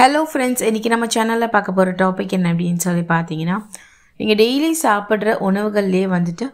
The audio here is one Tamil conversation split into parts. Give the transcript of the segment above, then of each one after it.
ஹலோ ஃப்ரெண்ட்ஸ் இன்றைக்கி நம்ம சேனலில் பார்க்க போகிற டாபிக் என்ன அப்படின்னு சொல்லி பார்த்தீங்கன்னா நீங்கள் டெய்லி சாப்பிட்ற உணவுகள்லேயே வந்துட்டு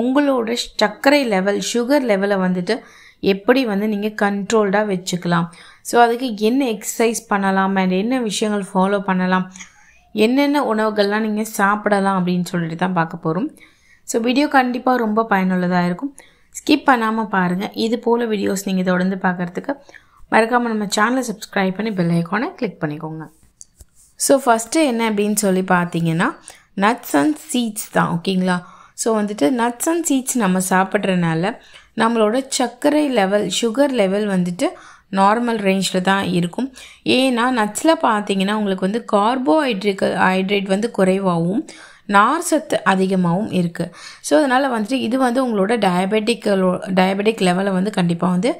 உங்களோட சர்க்கரை லெவல் சுகர் லெவலை வந்துட்டு எப்படி வந்து நீங்கள் கண்ட்ரோல்டாக வச்சுக்கலாம் ஸோ அதுக்கு என்ன எக்ஸசைஸ் பண்ணலாம் அண்ட் என்ன விஷயங்கள் ஃபாலோ பண்ணலாம் என்னென்ன உணவுகள்லாம் நீங்கள் சாப்பிடலாம் அப்படின்னு சொல்லிட்டு தான் பார்க்க போகிறோம் ஸோ வீடியோ கண்டிப்பாக ரொம்ப பயனுள்ளதாக இருக்கும் ஸ்கிப் பண்ணாமல் பாருங்கள் இது போல் வீடியோஸ் நீங்கள் தொடர்ந்து பார்க்குறதுக்கு மறக்காமல் நம்ம சேனலை சப்ஸ்கிரைப் பண்ணி பெல் ஐக்கானை கிளிக் பண்ணிக்கோங்க ஸோ ஃபஸ்ட்டு என்ன அப்படின்னு சொல்லி பார்த்தீங்கன்னா நட்ஸ் அண்ட் சீட்ஸ் தான் ஓகேங்களா ஸோ வந்துட்டு நட்ஸ் அண்ட் சீட்ஸ் நம்ம சாப்பிட்றனால நம்மளோட சர்க்கரை லெவல் சுகர் லெவல் வந்துட்டு நார்மல் ரேஞ்சில் தான் இருக்கும் ஏன்னா நட்ஸில் பார்த்தீங்கன்னா உங்களுக்கு வந்து கார்போஹைட்ரேட் ஹைட்ரேட் வந்து குறைவாகவும் நார் சத்து அதிகமாகவும் இருக்குது ஸோ அதனால் வந்துட்டு இது வந்து உங்களோட டயபெட்டிக்கலோ டயபெட்டிக் லெவலை வந்து கண்டிப்பாக வந்து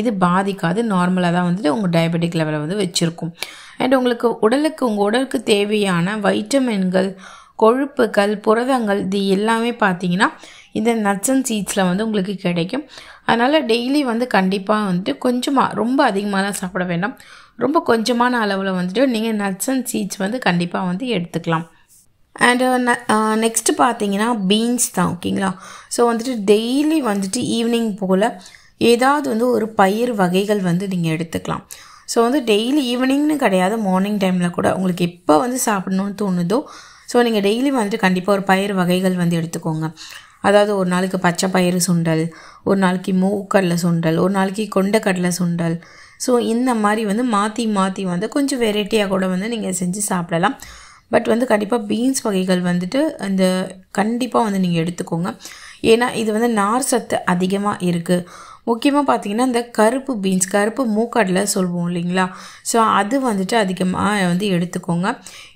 இது பாதிக்காது நார்மலாக தான் வந்துட்டு உங்கள் டயபெட்டிக் லெவலை வந்து வச்சுருக்கும் அண்ட் உங்களுக்கு உடலுக்கு உங்கள் உடலுக்கு தேவையான வைட்டமின்கள் கொழுப்புகள் புரதங்கள் இது எல்லாமே பார்த்தீங்கன்னா இந்த நட்ஸ் அண்ட் சீட்ஸில் வந்து உங்களுக்கு கிடைக்கும் அதனால் டெய்லி வந்து கண்டிப்பாக வந்துட்டு கொஞ்சமாக ரொம்ப அதிகமாகலாம் சாப்பிட வேண்டாம் ரொம்ப கொஞ்சமான அளவில் வந்துட்டு நீங்கள் நட்ஸ் அண்ட் சீட்ஸ் வந்து கண்டிப்பாக வந்து எடுத்துக்கலாம் அண்டு நெக்ஸ்ட்டு uh, uh, பார்த்தீங்கன்னா பீன்ஸ் தான் ஓகேங்களா ஸோ வந்துட்டு டெய்லி வந்துட்டு ஈவினிங் போல் ஏதாவது வந்து ஒரு பயிர் வகைகள் வந்து நீங்கள் எடுத்துக்கலாம் ஸோ வந்து டெய்லி ஈவினிங்னு கிடையாது மார்னிங் டைமில் கூட உங்களுக்கு எப்போ வந்து சாப்பிடணும்னு தோணுதோ ஸோ நீங்கள் டெய்லி வந்துட்டு கண்டிப்பாக ஒரு பயிர் வகைகள் வந்து எடுத்துக்கோங்க அதாவது ஒரு நாளைக்கு பச்சை பயிறு சுண்டல் ஒரு நாளைக்கு மூக்கடலை சுண்டல் ஒரு நாளைக்கு கொண்டக்கடலை சுண்டல் ஸோ இந்த மாதிரி வந்து மாற்றி மாற்றி வந்து கொஞ்சம் வெரைட்டியாக கூட வந்து நீங்கள் செஞ்சு சாப்பிடலாம் பட் வந்து கண்டிப்பாக பீன்ஸ் வகைகள் வந்துட்டு இந்த கண்டிப்பாக வந்து நீங்கள் எடுத்துக்கோங்க ஏன்னா இது வந்து நார் சத்து அதிகமாக இருக்குது முக்கியமாக பார்த்தீங்கன்னா இந்த கருப்பு பீன்ஸ் கருப்பு மூக்கடலை சொல்லுவோம் இல்லைங்களா ஸோ அது வந்துட்டு அதிகமாக வந்து எடுத்துக்கோங்க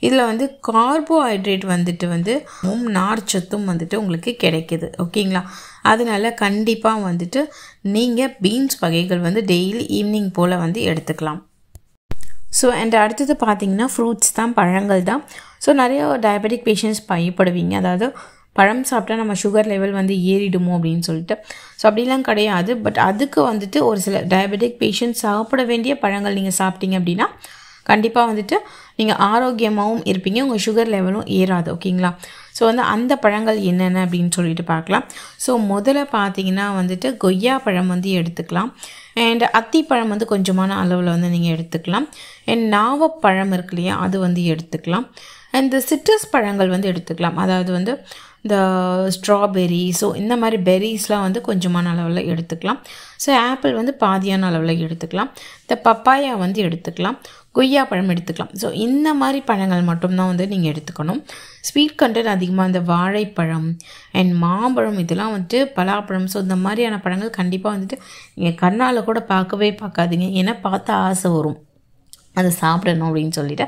இதில் வந்து கார்போஹைட்ரேட் வந்துட்டு வந்து நார் சத்தும் வந்துட்டு உங்களுக்கு கிடைக்கிது ஓகேங்களா அதனால் கண்டிப்பாக வந்துட்டு நீங்கள் பீன்ஸ் வகைகள் வந்து டெய்லி ஈவினிங் போல் வந்து எடுத்துக்கலாம் ஸோ அண்ட் அடுத்தது பார்த்திங்கன்னா ஃப்ரூட்ஸ் தான் பழங்கள் தான் ஸோ நிறைய டயபெட்டிக் பேஷண்ட்ஸ் பயப்படுவீங்க அதாவது பழம் சாப்பிட்டா நம்ம சுகர் லெவல் வந்து ஏறிடுமோ அப்படின்னு சொல்லிட்டு ஸோ அப்படிலாம் கிடையாது பட் அதுக்கு வந்துட்டு ஒரு சில டயபெட்டிக் பேஷண்ட்ஸ் சாப்பிட வேண்டிய பழங்கள் நீங்கள் சாப்பிட்டீங்க அப்படின்னா கண்டிப்பாக வந்துட்டு நீங்கள் ஆரோக்கியமாகவும் இருப்பீங்க உங்கள் சுகர் லெவலும் ஏறாது ஓகேங்களா ஸோ வந்து அந்த பழங்கள் என்னென்ன அப்படின்னு சொல்லிட்டு பார்க்கலாம் ஸோ முதல்ல பார்த்தீங்கன்னா வந்துட்டு கொய்யா பழம் வந்து எடுத்துக்கலாம் அண்ட் அத்திப்பழம் வந்து கொஞ்சமான அளவில் வந்து நீங்கள் எடுத்துக்கலாம் அண்ட் நாவப்பழம் இருக்கு இல்லையா அது வந்து எடுத்துக்கலாம் அண்ட் சிட்ரஸ் பழங்கள் வந்து எடுத்துக்கலாம் அதாவது வந்து இந்த ஸ்ட்ராபெரி ஸோ இந்த மாதிரி பெரிஸ்லாம் வந்து கொஞ்சமான அளவில் எடுத்துக்கலாம் ஸோ ஆப்பிள் வந்து பாதியான அளவில் எடுத்துக்கலாம் இந்த பப்பாயா வந்து எடுத்துக்கலாம் கொய்யா பழம் எடுத்துக்கலாம் ஸோ இந்த மாதிரி பழங்கள் மட்டும்தான் வந்து நீங்கள் எடுத்துக்கணும் ஸ்வீட் கண்டர் அதிகமாக இந்த வாழைப்பழம் அண்ட் மாம்பழம் இதெல்லாம் வந்துட்டு பலாப்பழம் ஸோ இந்த மாதிரியான பழங்கள் கண்டிப்பாக வந்துட்டு நீங்கள் கண்ணால் கூட பார்க்கவே பார்க்காதீங்க ஏன்னா பார்த்தா ஆசை வரும் அதை சாப்பிடணும் அப்படின்னு சொல்லிவிட்டு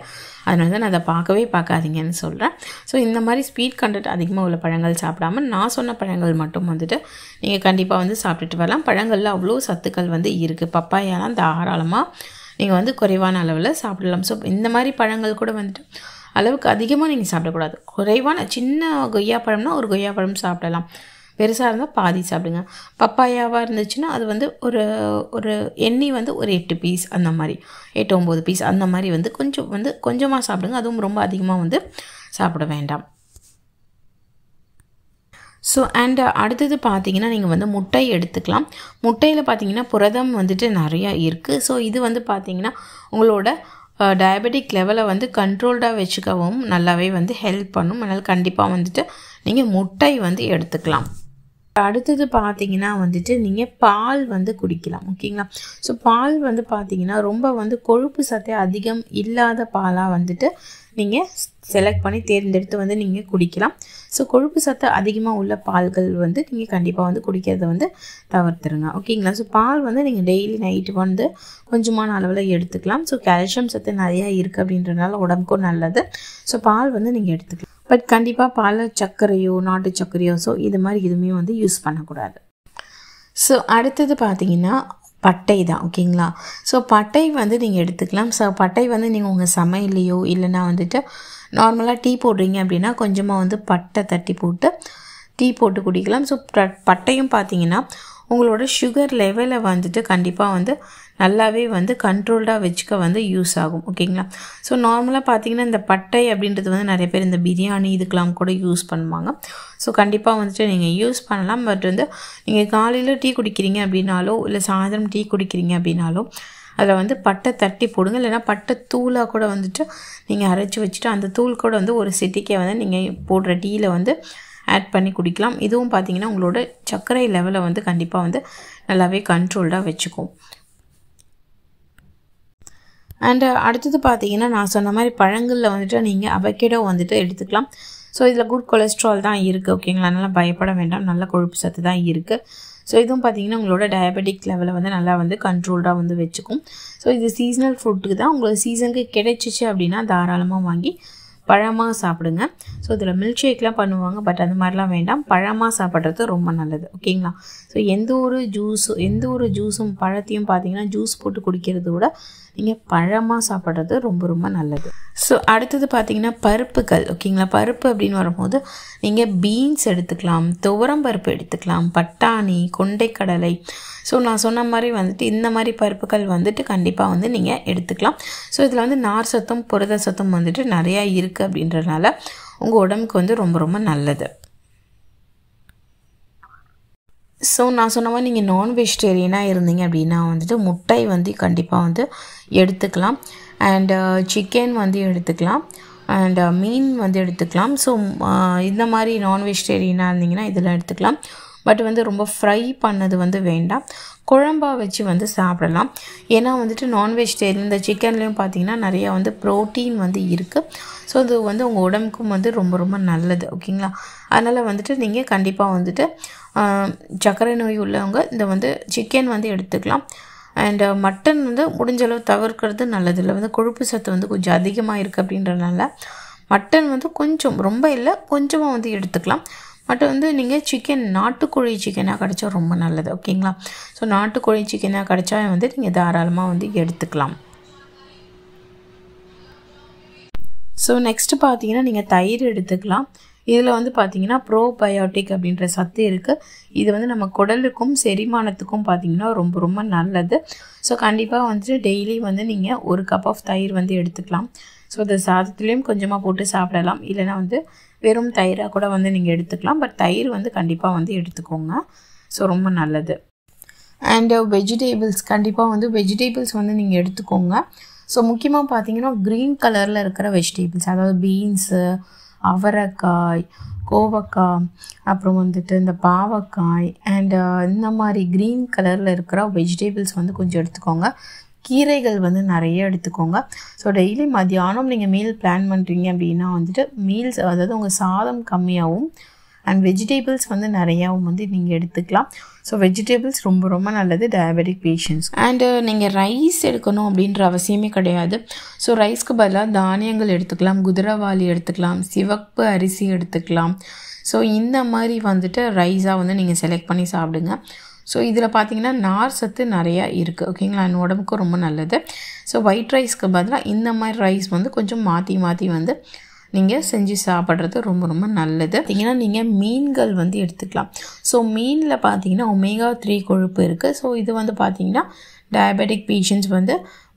அதனால தான் நான் அதை பார்க்கவே பார்க்காதீங்கன்னு சொல்கிறேன் ஸோ இந்த மாதிரி ஸ்வீட் கண்டென்ட் அதிகமாக உள்ள பழங்கள் சாப்பிடாம நான் சொன்ன பழங்கள் மட்டும் வந்துட்டு நீங்கள் கண்டிப்பாக வந்து சாப்பிட்டுட்டு வரலாம் பழங்களில் அவ்வளோ சத்துக்கள் வந்து இருக்குது பப்பாயெல்லாம் தாராளமாக நீங்கள் வந்து குறைவான அளவில் சாப்பிடலாம் ஸோ இந்த மாதிரி பழங்கள் கூட வந்துட்டு அளவுக்கு அதிகமாக நீங்கள் சாப்பிடக்கூடாது குறைவான சின்ன கொய்யா பழம்னா ஒரு கொய்யா பழம் சாப்பிடலாம் பெருசாக இருந்தால் பாதி சாப்பிடுங்க பப்பாயாவாக இருந்துச்சுன்னா அது வந்து ஒரு ஒரு எண்ணி வந்து ஒரு எட்டு பீஸ் அந்த மாதிரி எட்டு ஒம்பது பீஸ் அந்த மாதிரி வந்து கொஞ்சம் வந்து கொஞ்சமாக சாப்பிடுங்க அதுவும் ரொம்ப அதிகமாக வந்து சாப்பிட வேண்டாம் ஸோ அண்ட் அடுத்தது பார்த்தீங்கன்னா நீங்கள் வந்து முட்டை எடுத்துக்கலாம் முட்டையில் பார்த்தீங்கன்னா புரதம் வந்துட்டு நிறையா இருக்குது ஸோ இது வந்து பார்த்தீங்கன்னா உங்களோட டயபெட்டிக் லெவலை வந்து கண்ட்ரோல்டாக வச்சுக்கவும் நல்லாவே வந்து ஹெல்ப் பண்ணும் அதனால் கண்டிப்பாக வந்துட்டு நீங்கள் முட்டை வந்து எடுத்துக்கலாம் அடுத்தது பார்த்தீங்கன்னா வந்துட்டு நீங்கள் பால் வந்து குடிக்கலாம் ஓகேங்களா ஸோ பால் வந்து பார்த்தீங்கன்னா ரொம்ப வந்து கொழுப்பு சத்தே அதிகம் இல்லாத பாலாக வந்துட்டு நீங்கள் செலக்ட் பண்ணி தேர்ந்தெடுத்து வந்து நீங்கள் குடிக்கலாம் ஸோ கொழுப்பு சத்து அதிகமாக உள்ள பால்கள் வந்து நீங்கள் கண்டிப்பாக வந்து குடிக்கிறத வந்து தவிர்த்துருங்க ஓகேங்களா ஸோ பால் வந்து நீங்கள் டெய்லி நைட்டு வந்து கொஞ்சமான அளவில் எடுத்துக்கலாம் ஸோ கால்சியம் சத்து நிறையா இருக்குது அப்படின்றனால உடம்புக்கும் நல்லது ஸோ பால் வந்து நீங்கள் எடுத்துக்கலாம் பட் கண்டிப்பாக பால சர்க்கரையோ நாட்டு சர்க்கரையோ ஸோ இது மாதிரி எதுவுமே வந்து யூஸ் பண்ணக்கூடாது ஸோ அடுத்தது பார்த்தீங்கன்னா பட்டை தான் ஓகேங்களா ஸோ பட்டை வந்து நீங்கள் எடுத்துக்கலாம் ஸோ பட்டை வந்து நீங்கள் உங்கள் சமையல்லையோ இல்லைனா வந்துட்டு நார்மலாக டீ போடுறீங்க அப்படின்னா கொஞ்சமாக வந்து பட்டை தட்டி போட்டு டீ போட்டு குடிக்கலாம் ஸோ பட்டையும் பார்த்தீங்கன்னா உங்களோட சுகர் லெவலை வந்துட்டு கண்டிப்பாக வந்து நல்லாவே வந்து கண்ட்ரோல்டாக வச்சுக்க வந்து யூஸ் ஆகும் ஓகேங்களா ஸோ நார்மலாக பார்த்தீங்கன்னா இந்த பட்டை அப்படின்றது வந்து நிறைய பேர் இந்த பிரியாணி இதுக்கெலாம் கூட யூஸ் பண்ணுவாங்க ஸோ கண்டிப்பாக வந்துட்டு நீங்கள் யூஸ் பண்ணலாம் பட் வந்து நீங்கள் காலையில் டீ குடிக்கிறீங்க அப்படின்னாலோ இல்லை சாயந்தரம் டீ குடிக்கிறீங்க அப்படின்னாலோ அதில் வந்து பட்டை தட்டி போடுங்க இல்லைனா பட்டை தூளாக கூட வந்துட்டு நீங்கள் அரைச்சி வச்சுட்டு அந்த தூள் கூட வந்து ஒரு சிட்டிக்கே வந்து நீங்கள் போடுற டீயில் வந்து ஆட் பண்ணி குடிக்கலாம் இதுவும் பார்த்திங்கன்னா உங்களோட சர்க்கரை லெவலை வந்து கண்டிப்பாக வந்து நல்லாவே கண்ட்ரோல்டாக வச்சுக்கும் அண்டு அடுத்தது பார்த்தீங்கன்னா நான் சொன்ன மாதிரி பழங்களில் வந்துட்டு நீங்கள் அவகேடோ வந்துட்டு எடுத்துக்கலாம் ஸோ இதில் குட் கொலஸ்ட்ரால் தான் இருக்குது ஓகேங்களா நல்லா பயப்பட வேண்டாம் நல்ல கொழுப்பு சத்து தான் இருக்குது ஸோ இதுவும் பார்த்தீங்கன்னா உங்களோட டயபெட்டிக் லெவலை வந்து நல்லா வந்து கண்ட்ரோல்டாக வந்து வச்சுக்கும் ஸோ இது சீசனல் ஃபுட்டுக்கு தான் உங்களுக்கு சீசனுக்கு கிடைச்சிச்சு அப்படின்னா தாராளமாக வாங்கி பழமாக சாப்பிடுங்க ஸோ இதில் மில்க் ஷேக்லாம் பண்ணுவாங்க பட் அந்த மாதிரிலாம் வேண்டாம் பழமாக சாப்பிட்றது ரொம்ப நல்லது ஓகேங்களா ஸோ எந்த ஒரு ஜூஸும் எந்த ஒரு ஜூஸும் பழத்தையும் பார்த்தீங்கன்னா ஜூஸ் போட்டு குடிக்கிறத விட நீங்கள் பழமாக சாப்பிட்றது ரொம்ப ரொம்ப நல்லது ஸோ அடுத்தது பார்த்தீங்கன்னா பருப்புகள் ஓகேங்களா பருப்பு அப்படின்னு வரும்போது நீங்கள் பீன்ஸ் எடுத்துக்கலாம் துவரம் பருப்பு எடுத்துக்கலாம் பட்டாணி கொண்டைக்கடலை ஸோ நான் சொன்ன மாதிரி வந்துட்டு இந்த மாதிரி பருப்புகள் வந்துட்டு கண்டிப்பாக வந்து நீங்கள் எடுத்துக்கலாம் ஸோ இதில் வந்து நார் சத்தும் புரத சத்தும் வந்துட்டு நிறையா இருக்குது அப்படின்றதுனால உங்கள் உடம்புக்கு வந்து ரொம்ப ரொம்ப நல்லது ஸோ நான் சொன்ன மாதிரி நீங்கள் நான் வெஜிடேரியனாக இருந்தீங்க அப்படின்னா வந்துட்டு முட்டை வந்து கண்டிப்பாக வந்து எடுத்துக்கலாம் அண்டு சிக்கன் uh, வந்து எடுத்துக்கலாம் அண்ட் uh, மீன் வந்து எடுத்துக்கலாம் ஸோ uh, இந்த மாதிரி நான் வெஜிடேரியனாக இருந்தீங்கன்னா இதெல்லாம் எடுத்துக்கலாம் பட் வந்து ரொம்ப ஃப்ரை பண்ணது வந்து வேண்டாம் குழம்பாக வச்சு வந்து சாப்பிடலாம் ஏன்னா வந்துட்டு நான்வெஜிடேரியன் இந்த சிக்கன்லேயும் பார்த்திங்கன்னா நிறையா வந்து ப்ரோட்டீன் வந்து இருக்குது ஸோ அது வந்து உங்கள் உடம்புக்கும் வந்து ரொம்ப ரொம்ப நல்லது ஓகேங்களா அதனால் வந்துட்டு நீங்கள் கண்டிப்பாக வந்துட்டு சர்க்கரை நோய் உள்ளவங்க இந்த வந்து சிக்கன் வந்து எடுத்துக்கலாம் அண்டு மட்டன் வந்து முடிஞ்ச அளவு தவிர்க்கிறது நல்லது இல்லை வந்து கொழுப்பு சத்து வந்து கொஞ்சம் அதிகமாக இருக்குது அப்படின்றனால மட்டன் வந்து கொஞ்சம் ரொம்ப இல்லை கொஞ்சமாக வந்து எடுத்துக்கலாம் பட் வந்து நீங்கள் சிக்கன் நாட்டுக்கோழி சிக்கனாக கிடச்சா ரொம்ப நல்லது ஓகேங்களா ஸோ நாட்டுக்கோழி சிக்கனாக கிடச்சா வந்து நீங்கள் தாராளமாக வந்து எடுத்துக்கலாம் ஸோ நெக்ஸ்ட்டு பார்த்தீங்கன்னா நீங்கள் தயிர் எடுத்துக்கலாம் இதில் வந்து பார்த்தீங்கன்னா ப்ரோபயோட்டிக் அப்படின்ற சத்து இருக்குது இது வந்து நம்ம குடலுக்கும் செரிமானத்துக்கும் பார்த்திங்கன்னா ரொம்ப ரொம்ப நல்லது ஸோ கண்டிப்பாக வந்துட்டு டெய்லி வந்து நீங்கள் ஒரு கப் ஆஃப் தயிர் வந்து எடுத்துக்கலாம் ஸோ இந்த சாதத்துலேயும் கொஞ்சமாக போட்டு சாப்பிடலாம் இல்லைனா வந்து வெறும் தயிராக கூட வந்து நீங்கள் எடுத்துக்கலாம் பட் தயிர் வந்து கண்டிப்பாக வந்து எடுத்துக்கோங்க ஸோ ரொம்ப நல்லது அண்டு வெஜிடேபிள்ஸ் கண்டிப்பாக வந்து வெஜிடேபிள்ஸ் வந்து நீங்கள் எடுத்துக்கோங்க ஸோ முக்கியமாக பார்த்தீங்கன்னா க்ரீன் கலரில் இருக்கிற வெஜிடேபிள்ஸ் அதாவது பீன்ஸு அவரைக்காய் கோவக்காய் அப்புறம் வந்துட்டு இந்த பாவக்காய் அண்டு இந்த மாதிரி க்ரீன் கலரில் இருக்கிற வெஜிடேபிள்ஸ் வந்து கொஞ்சம் எடுத்துக்கோங்க கீரைகள் வந்து நிறைய எடுத்துக்கோங்க ஸோ டெய்லி மதியானம் நீங்கள் மீல் பிளான் பண்ணுறீங்க அப்படின்னா வந்துட்டு மீல்ஸ் அதாவது உங்கள் சாதம் கம்மியாகவும் அண்ட் வெஜிடபிள்ஸ் வந்து நிறையாவும் வந்து நீங்கள் எடுத்துக்கலாம் ஸோ வெஜிடபிள்ஸ் ரொம்ப ரொம்ப நல்லது டயபெட்டிக் பேஷண்ட்ஸ் அண்டு நீங்கள் ரைஸ் எடுக்கணும் அப்படின்ற அவசியமே கிடையாது ஸோ ரைஸ்க்கு பதிலாக தானியங்கள் எடுத்துக்கலாம் குதிரவாளி எடுத்துக்கலாம் சிவப்பு அரிசி எடுத்துக்கலாம் ஸோ இந்த மாதிரி வந்துட்டு ரைஸாக வந்து நீங்கள் செலக்ட் பண்ணி சாப்பிடுங்க ஸோ இதில் பார்த்திங்கன்னா நார் சத்து நிறையா இருக்குது ஓகேங்களா என் உடம்புக்கும் ரொம்ப நல்லது ஸோ ஒயிட் ரைஸ்க்கு பதிலாக இந்த மாதிரி ரைஸ் வந்து கொஞ்சம் மாற்றி மாற்றி வந்து நீங்கள் செஞ்சு சாப்பிட்றது ரொம்ப ரொம்ப நல்லது பார்த்திங்கன்னா நீங்கள் மீன்கள் வந்து எடுத்துக்கலாம் ஸோ மீனில் பார்த்தீங்கன்னா ஒமேகா த்ரீ கொழுப்பு இருக்குது ஸோ இது வந்து பார்த்திங்கன்னா டயபெட்டிக் பேஷண்ட்ஸ் வந்து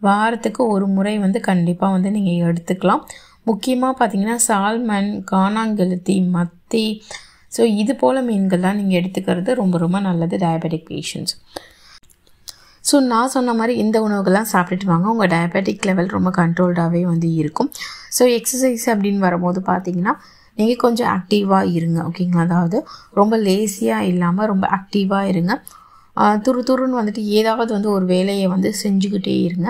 வாரத்துக்கு ஒரு முறை வந்து கண்டிப்பாக வந்து நீங்கள் எடுத்துக்கலாம் முக்கியமாக பார்த்திங்கன்னா சால்மன் காணாங்கெழுத்தி மத்தி ஸோ இது போல் மீன்கள்லாம் நீங்கள் எடுத்துக்கிறது ரொம்ப ரொம்ப நல்லது டயபெட்டிக் பேஷண்ட்ஸ் ஸோ நான் சொன்ன மாதிரி இந்த உணவுகள்லாம் சாப்பிட்டுட்டு வாங்க உங்கள் டயபெட்டிக் லெவல் ரொம்ப கண்ட்ரோல்டாகவே வந்து இருக்கும் ஸோ எக்ஸசைஸ் அப்படின்னு வரும்போது பார்த்தீங்கன்னா நீங்கள் கொஞ்சம் ஆக்டிவாக இருங்க ஓகேங்களா அதாவது ரொம்ப லேசியாக இல்லாமல் ரொம்ப ஆக்டிவாக இருங்க துரு துருன்னு வந்துட்டு ஏதாவது வந்து ஒரு வேலையை வந்து செஞ்சுக்கிட்டே இருங்க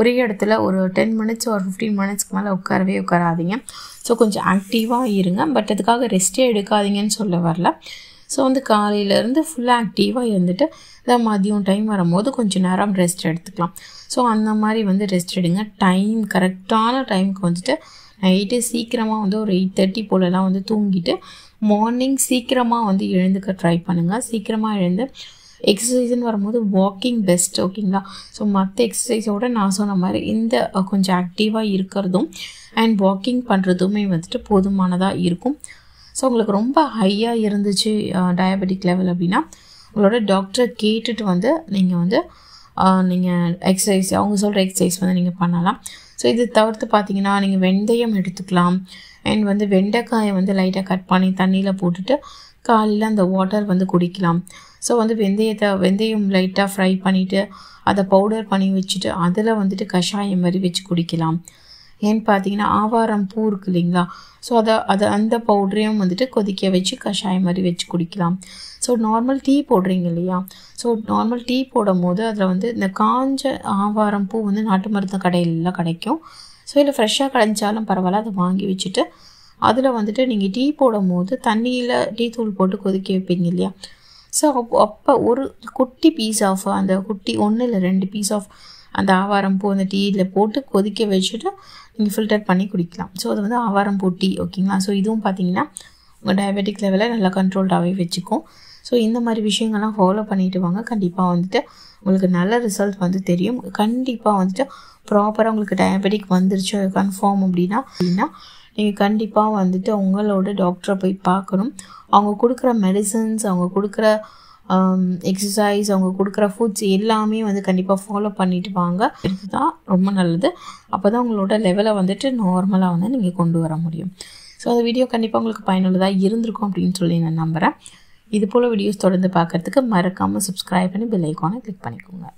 ஒரே இடத்துல ஒரு டென் மினிட்ஸ் ஒரு ஃபிஃப்டீன் மினிட்ஸ்க்கு மேலே உட்காரவே உட்காராதீங்க ஸோ கொஞ்சம் ஆக்டிவாக இருங்க பட் அதுக்காக ரெஸ்ட்டே எடுக்காதீங்கன்னு சொல்ல வரல ஸோ வந்து காலையிலேருந்து ஃபுல்லாக ஆக்டிவாக இருந்துட்டு இந்த மதியம் டைம் வரும்போது கொஞ்சம் நேரம் ரெஸ்ட் எடுத்துக்கலாம் ஸோ அந்த மாதிரி வந்து ரெஸ்ட் எடுங்க டைம் கரெக்டான டைமுக்கு வந்துட்டு நைட்டு சீக்கிரமாக வந்து ஒரு எயிட் தேர்ட்டி போலலாம் வந்து தூங்கிட்டு மார்னிங் சீக்கிரமாக வந்து எழுந்துக்க ட்ரை பண்ணுங்கள் சீக்கிரமாக எழுந்து எக்ஸசைஸ்னு வரும்போது வாக்கிங் பெஸ்ட் ஓகேங்களா ஸோ மற்ற எக்ஸசைஸோட நான் சொன்ன மாதிரி இந்த கொஞ்சம் ஆக்டிவாக இருக்கிறதும் அண்ட் வாக்கிங் பண்ணுறதுமே வந்துட்டு போதுமானதாக இருக்கும் ஸோ உங்களுக்கு ரொம்ப ஹையாக இருந்துச்சு டயபெட்டிக் லெவல் அப்படின்னா உங்களோட டாக்டரை கேட்டுட்டு வந்து நீங்கள் வந்து நீங்கள் எக்ஸசைஸ் அவங்க சொல்கிற எக்ஸசைஸ் வந்து நீங்கள் பண்ணலாம் ஸோ இது தவிர்த்து பார்த்தீங்கன்னா நீங்கள் வெந்தயம் எடுத்துக்கலாம் அண்ட் வந்து வெண்டைக்காயை வந்து லைட்டாக கட் பண்ணி தண்ணியில் போட்டுட்டு காலையில் அந்த வாட்டர் வந்து குடிக்கலாம் ஸோ வந்து வெந்தயத்தை வெந்தயம் லைட்டாக ஃப்ரை பண்ணிவிட்டு அதை பவுடர் பண்ணி வச்சுட்டு அதில் வந்துட்டு கஷாயம் மாதிரி வச்சு குடிக்கலாம் ஏன்னு பார்த்தீங்கன்னா ஆவாரம் பூ இருக்கு இல்லைங்களா ஸோ அதை அதை அந்த பவுடரையும் வந்துட்டு கொதிக்க வச்சு கஷாயம் மாதிரி வச்சு குடிக்கலாம் ஸோ நார்மல் டீ போடுறீங்க இல்லையா ஸோ நார்மல் டீ போடும் போது அதில் வந்து இந்த காஞ்ச ஆவாரம் பூ வந்து நாட்டு மருந்து கடையிலலாம் கிடைக்கும் ஸோ இல்லை ஃப்ரெஷ்ஷாக கடைஞ்சாலும் பரவாயில்ல அதை வாங்கி வச்சுட்டு அதில் வந்துட்டு நீங்கள் டீ போடும் போது தண்ணியில் டீ தூள் போட்டு கொதிக்க வைப்பீங்க இல்லையா ஸோ அப்போ அப்போ ஒரு குட்டி பீஸ் ஆஃப் அந்த குட்டி ஒன்று இல்லை ரெண்டு பீஸ் ஆஃப் அந்த ஆவாரம் பூ அந்த டீயில் போட்டு கொதிக்க வச்சுட்டு நீங்கள் ஃபில்டர் பண்ணி குடிக்கலாம் ஸோ அது வந்து ஆவாரம் பூ டீ ஓகேங்களா ஸோ இதுவும் பார்த்தீங்கன்னா உங்கள் டயபெட்டிக் லெவலை நல்லா கண்ட்ரோல்டாகவே வச்சுக்கும் ஸோ இந்த மாதிரி விஷயங்கள்லாம் ஃபாலோ பண்ணிட்டு வாங்க கண்டிப்பாக வந்துட்டு உங்களுக்கு நல்ல ரிசல்ட் வந்து தெரியும் கண்டிப்பாக வந்துட்டு ப்ராப்பராக உங்களுக்கு டயபெட்டிக் வந்துருச்சு கன்ஃபார்ம் அப்படின்னா அப்படின்னா நீங்கள் கண்டிப்பாக வந்துட்டு உங்களோட டாக்டரை போய் பார்க்கணும் அவங்க கொடுக்குற மெடிசன்ஸ் அவங்க கொடுக்குற எக்ஸசைஸ் um, அவங்க கொடுக்குற ஃபுட்ஸ் எல்லாமே வந்து கண்டிப்பாக ஃபாலோ பண்ணிட்டு வாங்க இதுதான் ரொம்ப நல்லது அப்போ தான் உங்களோட லெவலை வந்துட்டு நார்மலாக வந்து நீங்கள் கொண்டு வர முடியும் ஸோ அந்த வீடியோ கண்டிப்பாக உங்களுக்கு பயனுள்ளதாக இருந்திருக்கும் அப்படின்னு சொல்லி நான் நம்புகிறேன் இது போல் வீடியோஸ் தொடர்ந்து பார்க்குறதுக்கு மறக்காமல் சப்ஸ்கிரைப் பண்ணி பெல் ஐக்கானை கிளிக் பண்ணிக்கோங்க